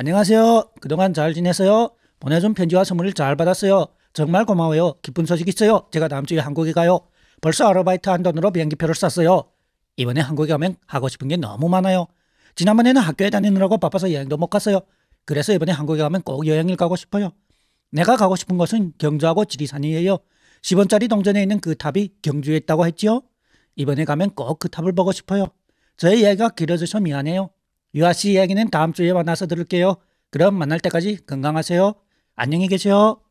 안녕하세요. 그동안 잘지냈어요 보내준 편지와 선물을 잘 받았어요. 정말 고마워요. 기쁜 소식 있어요. 제가 다음 주에 한국에 가요. 벌써 아르바이트 한 돈으로 비행기표를 샀어요. 이번에 한국에 가면 하고 싶은 게 너무 많아요. 지난번에는 학교에 다니느라고 바빠서 여행도 못 갔어요. 그래서 이번에 한국에 가면 꼭 여행을 가고 싶어요. 내가 가고 싶은 곳은 경주하고 지리산이에요. 10원짜리 동전에 있는 그 탑이 경주에 있다고 했지요? 이번에 가면 꼭 그 탑을 보고 싶어요. 저의 이야기가 길어져서 미안해요. 유아 씨 이야기는 다음 주에 만나서 들을게요. 그럼 만날 때까지 건강하세요. 안녕히 계세요.